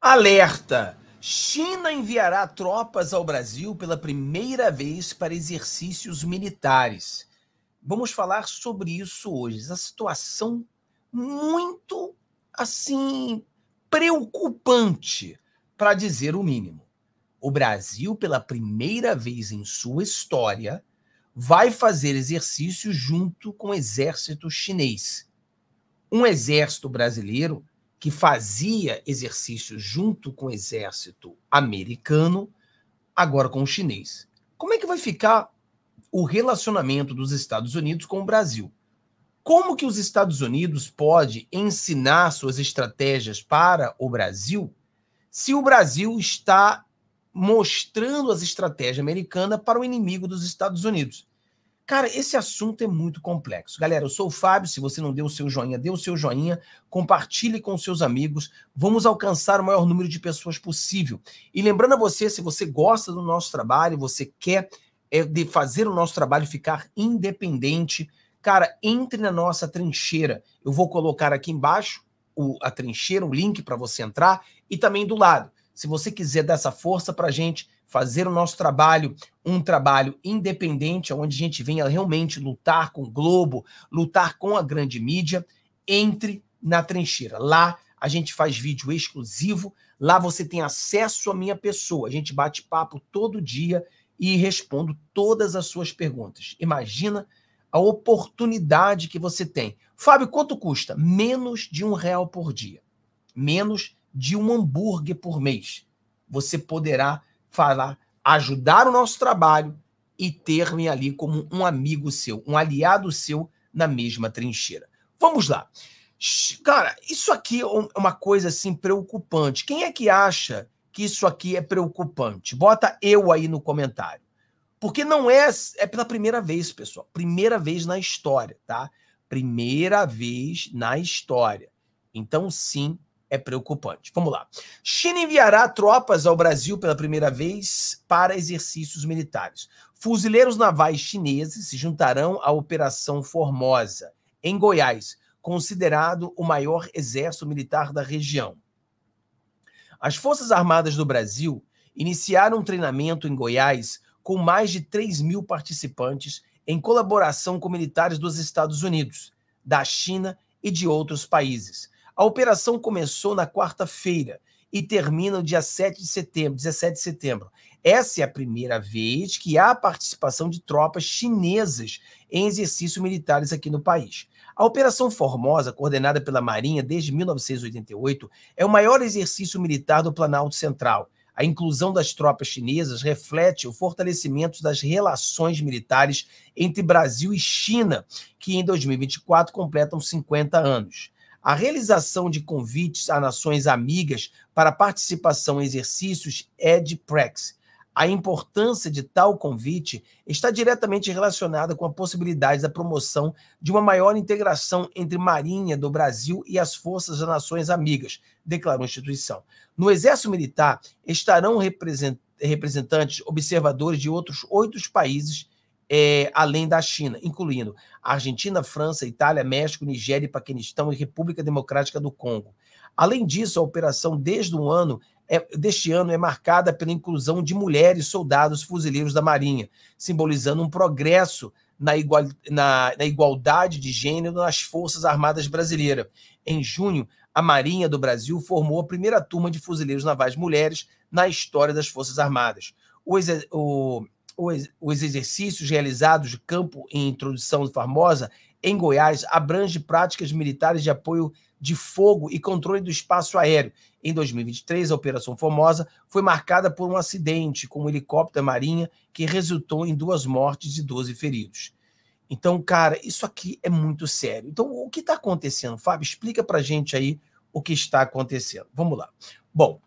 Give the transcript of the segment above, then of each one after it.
Alerta! China enviará tropas ao Brasil pela primeira vez para exercícios militares. Vamos falar sobre isso hoje. A situação muito assim preocupante, para dizer o mínimo. O Brasil, pela primeira vez em sua história, vai fazer exercício junto com o exército chinês. Um exército brasileiro que fazia exercício junto com o exército americano, agora com o chinês. Como é que vai ficar o relacionamento dos Estados Unidos com o Brasil? Como que os Estados Unidos pode ensinar suas estratégias para o Brasil se o Brasil está mostrando as estratégias americanas para o inimigo dos Estados Unidos? Cara, esse assunto é muito complexo. Galera, eu sou o Fábio. Se você não deu o seu joinha, dê o seu joinha, compartilhe com seus amigos. Vamos alcançar o maior número de pessoas possível. E lembrando a você, se você gosta do nosso trabalho, você quer é, de fazer o nosso trabalho ficar independente, cara, entre na nossa trincheira. Eu vou colocar aqui embaixo o, a trincheira, o link para você entrar e também do lado. Se você quiser dar essa força para a gente, fazer o nosso trabalho um trabalho independente, onde a gente venha realmente lutar com o Globo, lutar com a grande mídia, entre na trincheira. Lá a gente faz vídeo exclusivo, lá você tem acesso à minha pessoa. A gente bate papo todo dia e respondo todas as suas perguntas. Imagina a oportunidade que você tem. Fábio, quanto custa? Menos de um real por dia. Menos de um hambúrguer por mês. Você poderá falar, ajudar o nosso trabalho e ter-me ali como um amigo seu, um aliado seu na mesma trincheira. Vamos lá. Cara, isso aqui é, é uma coisa assim preocupante. Quem é que acha que isso aqui é preocupante? Bota eu aí no comentário. Porque não é é pela primeira vez, pessoal. Primeira vez na história, tá? Primeira vez na história. Então, sim, é preocupante. Vamos lá. China enviará tropas ao Brasil pela primeira vez para exercícios militares. Fuzileiros navais chineses se juntarão à Operação Formosa, em Goiás, considerado o maior exército militar da região. As Forças Armadas do Brasil iniciaram um treinamento em Goiás com mais de 3 mil participantes em colaboração com militares dos Estados Unidos, da China e de outros países a operação começou na quarta-feira e termina no dia 7 de setembro, 17 de setembro. Essa é a primeira vez que há participação de tropas chinesas em exercícios militares aqui no país. A Operação Formosa, coordenada pela Marinha desde 1988, é o maior exercício militar do Planalto Central. A inclusão das tropas chinesas reflete o fortalecimento das relações militares entre Brasil e China, que em 2024 completam 50 anos a realização de convites a nações amigas para participação em exercícios é EDPREX. A importância de tal convite está diretamente relacionada com a possibilidade da promoção de uma maior integração entre Marinha do Brasil e as forças das nações amigas, declarou a instituição. No Exército Militar estarão representantes, observadores de outros oito países é, além da China, incluindo Argentina, França, Itália, México, Nigéria, Paquistão e República Democrática do Congo. Além disso, a operação desde o ano é, deste ano é marcada pela inclusão de mulheres soldados fuzileiros da Marinha, simbolizando um progresso na, igual, na, na igualdade de gênero nas Forças Armadas Brasileiras. Em junho, a Marinha do Brasil formou a primeira turma de fuzileiros navais mulheres na história das Forças Armadas. O, o os exercícios realizados de campo em introdução de Formosa, em Goiás, abrange práticas militares de apoio de fogo e controle do espaço aéreo. Em 2023, a Operação Formosa foi marcada por um acidente com um helicóptero marinha que resultou em duas mortes e 12 feridos. Então, cara, isso aqui é muito sério. Então, o que está acontecendo? Fábio, explica para gente aí o que está acontecendo. Vamos lá. Bom,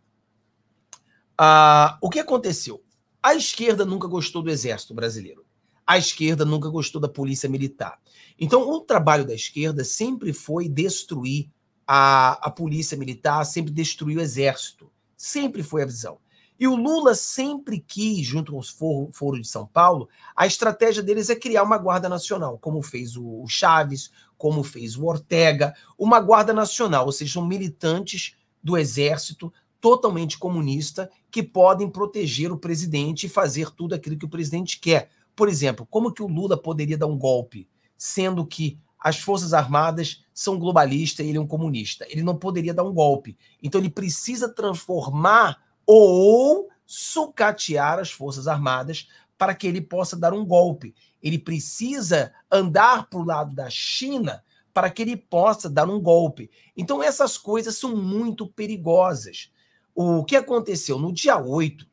uh, o que aconteceu? A esquerda nunca gostou do exército brasileiro. A esquerda nunca gostou da polícia militar. Então, o trabalho da esquerda sempre foi destruir a, a polícia militar, sempre destruir o exército. Sempre foi a visão. E o Lula sempre quis, junto com os foro, foro de São Paulo, a estratégia deles é criar uma guarda nacional, como fez o Chaves, como fez o Ortega, uma guarda nacional, ou seja, são militantes do exército totalmente comunista que podem proteger o presidente e fazer tudo aquilo que o presidente quer. Por exemplo, como que o Lula poderia dar um golpe, sendo que as Forças Armadas são globalistas e ele é um comunista? Ele não poderia dar um golpe. Então ele precisa transformar ou sucatear as Forças Armadas para que ele possa dar um golpe. Ele precisa andar para o lado da China para que ele possa dar um golpe. Então, essas coisas são muito perigosas. O que aconteceu no dia 8,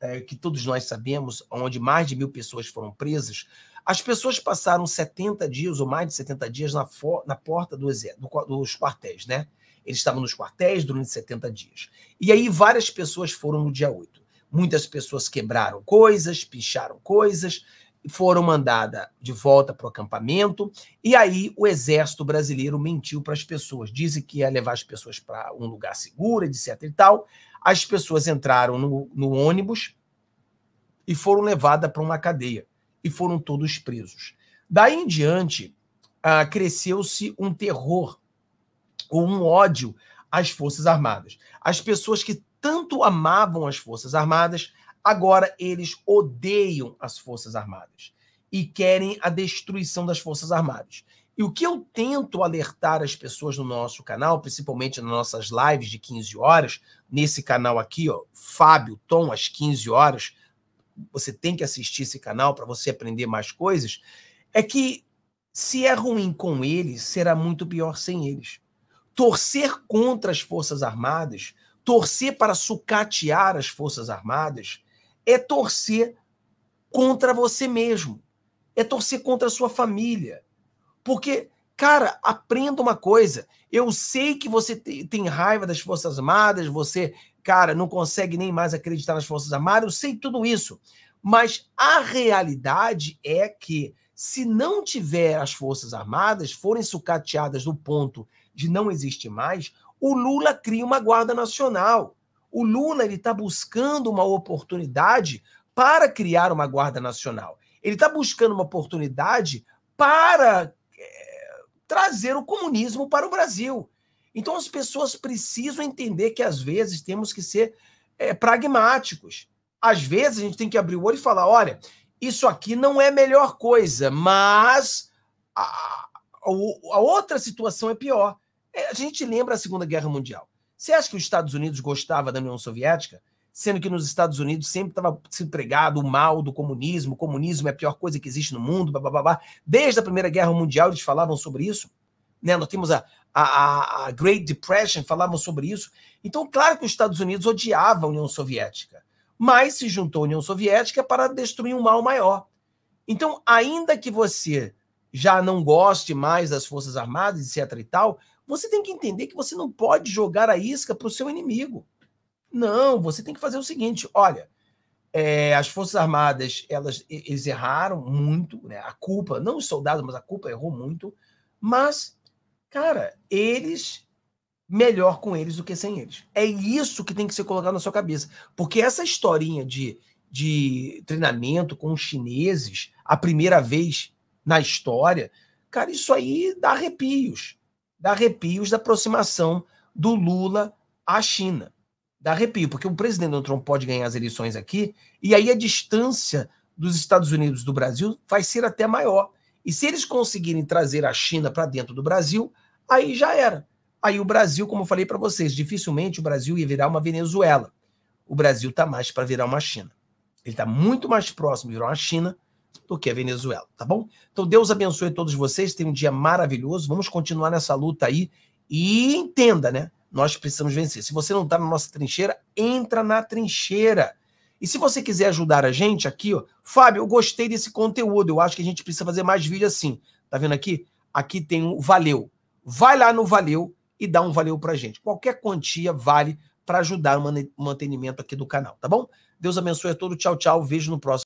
é, que todos nós sabemos, onde mais de mil pessoas foram presas, as pessoas passaram 70 dias ou mais de 70 dias na, na porta do exército, dos quartéis, né? Eles estavam nos quartéis durante 70 dias. E aí várias pessoas foram no dia 8. Muitas pessoas quebraram coisas, picharam coisas, foram mandadas de volta para o acampamento, e aí o exército brasileiro mentiu para as pessoas, disse que ia levar as pessoas para um lugar seguro, etc e tal. As pessoas entraram no, no ônibus e foram levadas para uma cadeia, e foram todos presos. Daí em diante, ah, cresceu-se um terror ou um ódio às Forças Armadas. As pessoas que tanto amavam as Forças Armadas Agora eles odeiam as Forças Armadas e querem a destruição das Forças Armadas. E o que eu tento alertar as pessoas no nosso canal, principalmente nas nossas lives de 15 horas, nesse canal aqui, ó, Fábio Tom, às 15 horas, você tem que assistir esse canal para você aprender mais coisas, é que se é ruim com eles, será muito pior sem eles. Torcer contra as Forças Armadas, torcer para sucatear as Forças Armadas, é torcer contra você mesmo, é torcer contra a sua família. Porque, cara, aprenda uma coisa. Eu sei que você tem raiva das Forças Armadas, você, cara, não consegue nem mais acreditar nas Forças Armadas, eu sei tudo isso. Mas a realidade é que, se não tiver as Forças Armadas, forem sucateadas do ponto de não existir mais, o Lula cria uma Guarda Nacional o Lula está buscando uma oportunidade para criar uma Guarda Nacional. Ele está buscando uma oportunidade para é, trazer o comunismo para o Brasil. Então as pessoas precisam entender que às vezes temos que ser é, pragmáticos. Às vezes a gente tem que abrir o olho e falar: olha, isso aqui não é a melhor coisa, mas a, a, a outra situação é pior. É, a gente lembra a Segunda Guerra Mundial. Você acha que os Estados Unidos gostava da União Soviética? Sendo que nos Estados Unidos sempre estava se pregado o mal do comunismo, o comunismo é a pior coisa que existe no mundo, blá, blá, blá, Desde a Primeira Guerra Mundial eles falavam sobre isso. Né? Nós temos a, a, a Great Depression, falavam sobre isso. Então, claro que os Estados Unidos odiavam a União Soviética, mas se juntou à União Soviética para destruir um mal maior. Então, ainda que você já não goste mais das Forças Armadas, etc. e tal, você tem que entender que você não pode jogar a isca para o seu inimigo. Não, você tem que fazer o seguinte: olha, é, as Forças Armadas elas eles erraram muito, né? A culpa, não os soldados, mas a culpa errou muito. Mas, cara, eles melhor com eles do que sem eles. É isso que tem que ser colocado na sua cabeça. Porque essa historinha de, de treinamento com os chineses, a primeira vez na história, cara, isso aí dá arrepios dá arrepios da aproximação do Lula à China. Dá arrepio, porque o presidente Donald Trump pode ganhar as eleições aqui, e aí a distância dos Estados Unidos do Brasil vai ser até maior. E se eles conseguirem trazer a China para dentro do Brasil, aí já era. Aí o Brasil, como eu falei para vocês, dificilmente o Brasil ia virar uma Venezuela. O Brasil está mais para virar uma China. Ele está muito mais próximo de virar uma China do que a Venezuela, tá bom? Então Deus abençoe todos vocês, tenham um dia maravilhoso, vamos continuar nessa luta aí e entenda, né? Nós precisamos vencer. Se você não está na nossa trincheira, entra na trincheira. E se você quiser ajudar a gente aqui, ó, Fábio, eu gostei desse conteúdo, eu acho que a gente precisa fazer mais vídeo assim. Tá vendo aqui? Aqui tem um valeu. Vai lá no valeu e dá um valeu pra gente. Qualquer quantia vale para ajudar o mantenimento aqui do canal, tá bom? Deus abençoe a todos. Tchau, tchau. Vejo no próximo